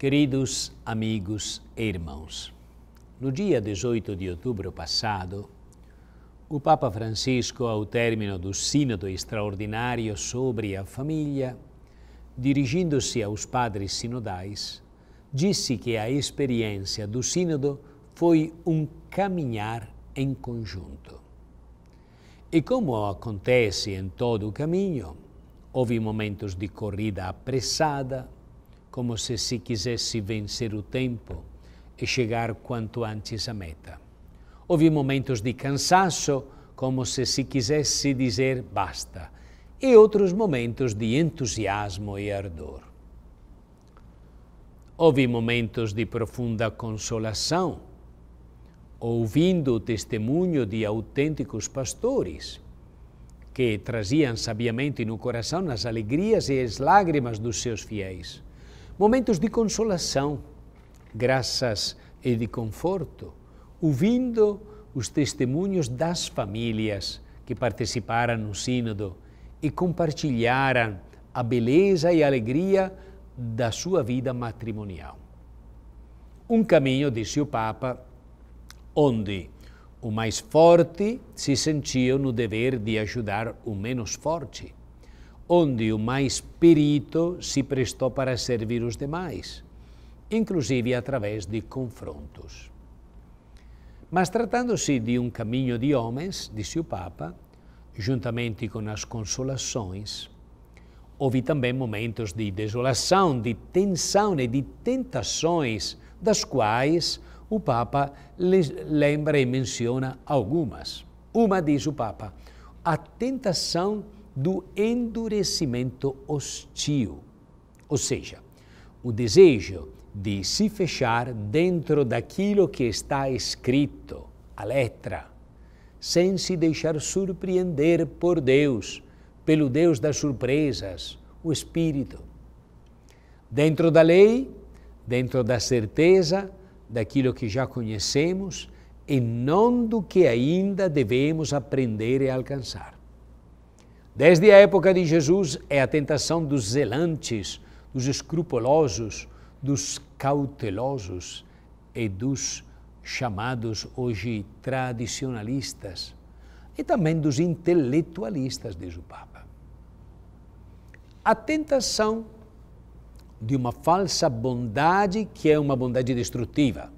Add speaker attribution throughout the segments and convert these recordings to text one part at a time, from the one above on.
Speaker 1: Queridos amigos e irmãos, no dia 18 de outubro passado, o Papa Francisco, ao término do Sínodo Extraordinário sobre a Família, dirigindo-se aos padres sinodais, disse que a experiência do Sínodo foi um caminhar em conjunto. E como acontece em todo o caminho, houve momentos de corrida apressada, como se se quisesse vencer o tempo e chegar quanto antes à meta. Houve momentos de cansaço, como se se quisesse dizer basta, e outros momentos de entusiasmo e ardor. Houve momentos de profunda consolação, ouvindo o testemunho de autênticos pastores que traziam sabiamente no coração as alegrias e as lágrimas dos seus fiéis momentos de consolação, graças e de conforto, ouvindo os testemunhos das famílias que participaram no Sínodo e compartilharam a beleza e a alegria da sua vida matrimonial. Um caminho, disse o Papa, onde o mais forte se sentiu no dever de ajudar o menos forte onde o mais perito se prestou para servir os demais, inclusive através de confrontos. Mas tratando-se de um caminho de homens, disse o Papa, juntamente com as consolações, houve também momentos de desolação, de tensão e de tentações, das quais o Papa lembra e menciona algumas. Uma, diz o Papa, a tentação do endurecimento hostil, ou seja, o desejo de se fechar dentro daquilo que está escrito, a letra, sem se deixar surpreender por Deus, pelo Deus das surpresas, o Espírito. Dentro da lei, dentro da certeza daquilo que já conhecemos e não do que ainda devemos aprender e alcançar. Desde a época de Jesus, é a tentação dos zelantes, dos escrupulosos, dos cautelosos e dos chamados hoje tradicionalistas e também dos intelectualistas, diz o Papa. A tentação de uma falsa bondade que é uma bondade destrutiva,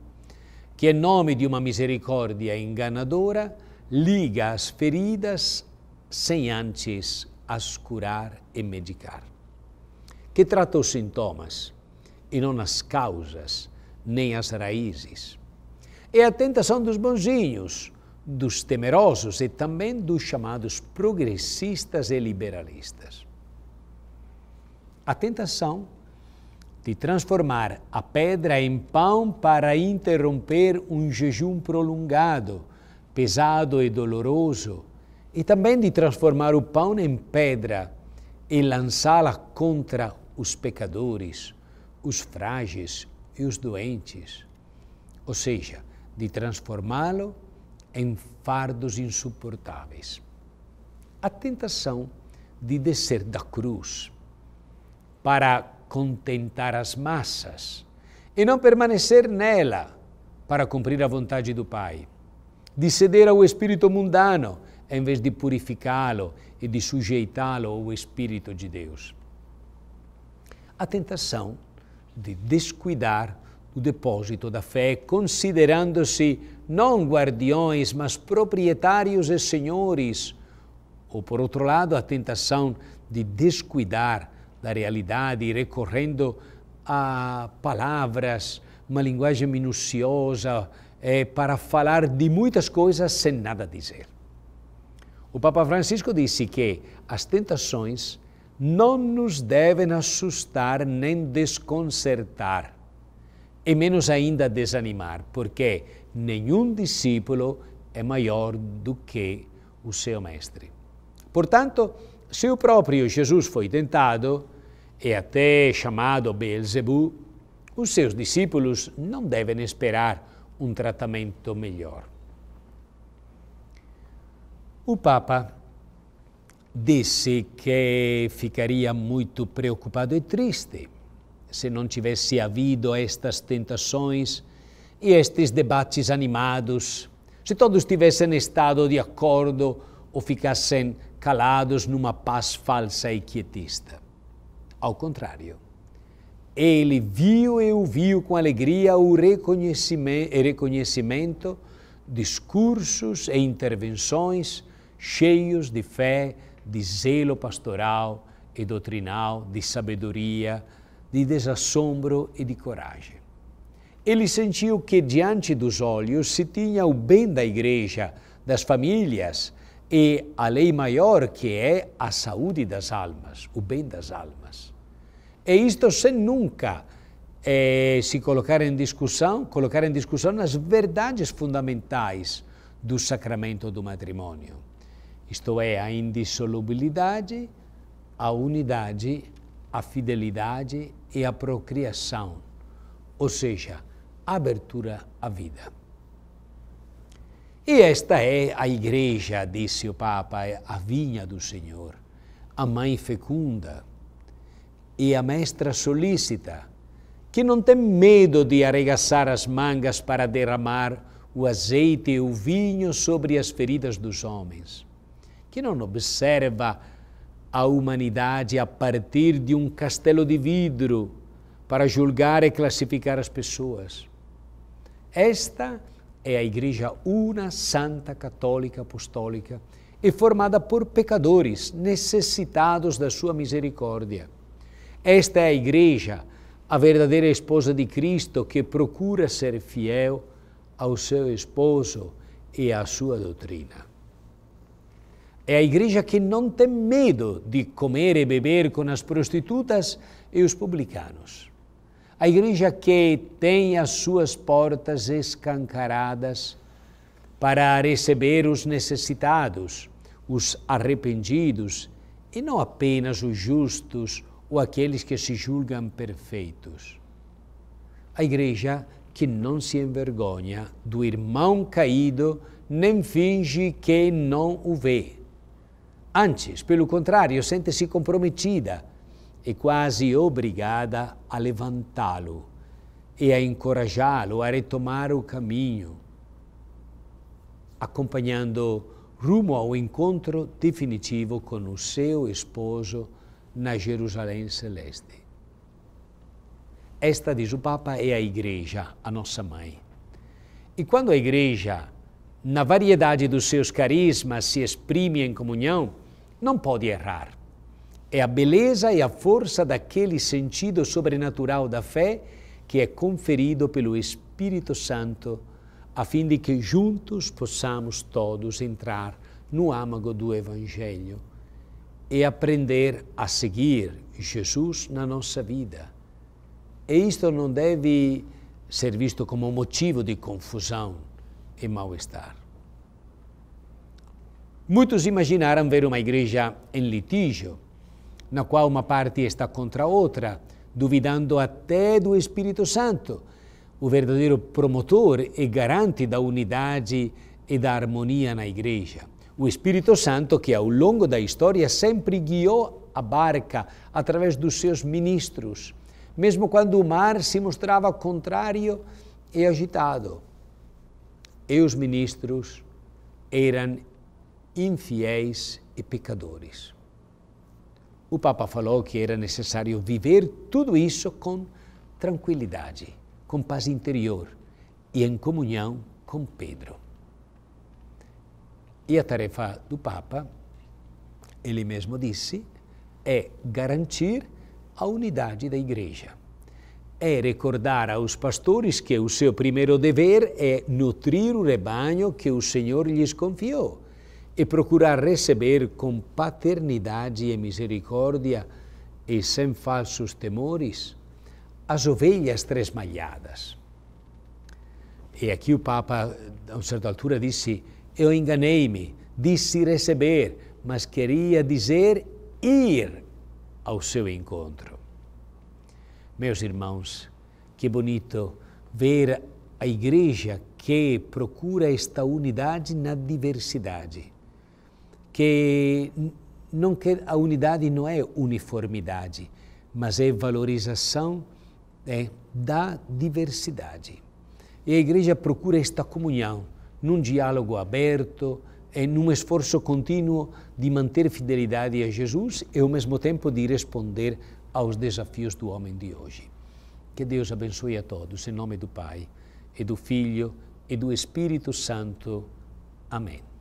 Speaker 1: que em nome de uma misericórdia enganadora liga as feridas sem antes as curar e medicar. Que trata os sintomas e não as causas nem as raízes. É a tentação dos bonzinhos, dos temerosos e também dos chamados progressistas e liberalistas. A tentação de transformar a pedra em pão para interromper um jejum prolongado, pesado e doloroso, e também de transformar o pão em pedra e lançá-la contra os pecadores, os frágeis e os doentes, ou seja, de transformá-lo em fardos insuportáveis. A tentação de descer da cruz para contentar as massas e não permanecer nela para cumprir a vontade do Pai, de ceder ao espírito mundano em vez de purificá-lo e de sujeitá-lo ao Espírito de Deus. A tentação de descuidar do depósito da fé, considerando-se não guardiões, mas proprietários e senhores, ou por outro lado, a tentação de descuidar da realidade, recorrendo a palavras, uma linguagem minuciosa, é, para falar de muitas coisas sem nada dizer. O Papa Francisco disse que as tentações não nos devem assustar nem desconcertar, e menos ainda desanimar, porque nenhum discípulo é maior do que o seu mestre. Portanto, se o próprio Jesus foi tentado e até chamado Beelzebub, os seus discípulos não devem esperar um tratamento melhor. O Papa disse que ficaria muito preocupado e triste se não tivesse havido estas tentações e estes debates animados, se todos tivessem estado de acordo ou ficassem calados numa paz falsa e quietista. Ao contrário, ele viu e ouviu com alegria o reconhecimento, reconhecimento discursos e intervenções cheios de fé, de zelo pastoral e doutrinal, de sabedoria, de desassombro e de coragem. Ele sentiu que diante dos olhos se tinha o bem da igreja, das famílias e a lei maior que é a saúde das almas, o bem das almas. E isto sem nunca eh, se colocar em discussão, colocar em discussão as verdades fundamentais do sacramento do matrimônio isto é, a indissolubilidade, a unidade, a fidelidade e a procriação, ou seja, a abertura à vida. E esta é a igreja, disse o Papa, a vinha do Senhor, a mãe fecunda e a mestra solícita, que não tem medo de arregaçar as mangas para derramar o azeite e o vinho sobre as feridas dos homens que não observa a humanidade a partir de um castelo de vidro para julgar e classificar as pessoas. Esta é a Igreja Una, Santa, Católica, Apostólica e formada por pecadores necessitados da sua misericórdia. Esta é a Igreja, a verdadeira esposa de Cristo que procura ser fiel ao seu esposo e à sua doutrina. É a igreja que não tem medo de comer e beber com as prostitutas e os publicanos. A igreja que tem as suas portas escancaradas para receber os necessitados, os arrependidos e não apenas os justos ou aqueles que se julgam perfeitos. A igreja que não se envergonha do irmão caído, nem finge que não o vê Antes, pelo contrário, sente-se comprometida e quase obrigada a levantá-lo e a encorajá-lo a retomar o caminho, acompanhando rumo ao encontro definitivo com o seu esposo na Jerusalém Celeste. Esta, diz o Papa, é a Igreja, a nossa mãe. E quando a Igreja, na variedade dos seus carismas, se exprime em comunhão, não pode errar. É a beleza e a força daquele sentido sobrenatural da fé que é conferido pelo Espírito Santo, a fim de que juntos possamos todos entrar no âmago do Evangelho e aprender a seguir Jesus na nossa vida. E isto não deve ser visto como motivo de confusão e mal-estar. Muitos imaginaram ver uma igreja em litígio, na qual uma parte está contra a outra, duvidando até do Espírito Santo, o verdadeiro promotor e garante da unidade e da harmonia na igreja. O Espírito Santo, que ao longo da história sempre guiou a barca através dos seus ministros, mesmo quando o mar se mostrava contrário e agitado. E os ministros eram infiéis e pecadores. O Papa falou que era necessário viver tudo isso com tranquilidade, com paz interior e em comunhão com Pedro. E a tarefa do Papa, ele mesmo disse, é garantir a unidade da Igreja. É recordar aos pastores que o seu primeiro dever é nutrir o rebanho que o Senhor lhes confiou e procurar receber com paternidade e misericórdia e sem falsos temores as ovelhas tresmalhadas. E aqui o Papa, a uma certa altura, disse: Eu enganei-me, disse receber, mas queria dizer ir ao seu encontro. Meus irmãos, que bonito ver a Igreja que procura esta unidade na diversidade que não quer a unidade não é uniformidade, mas é valorização é, da diversidade. E a igreja procura esta comunhão num diálogo aberto, é, num esforço contínuo de manter fidelidade a Jesus e ao mesmo tempo de responder aos desafios do homem de hoje. Que Deus abençoe a todos, em nome do Pai, e do Filho, e do Espírito Santo. Amém.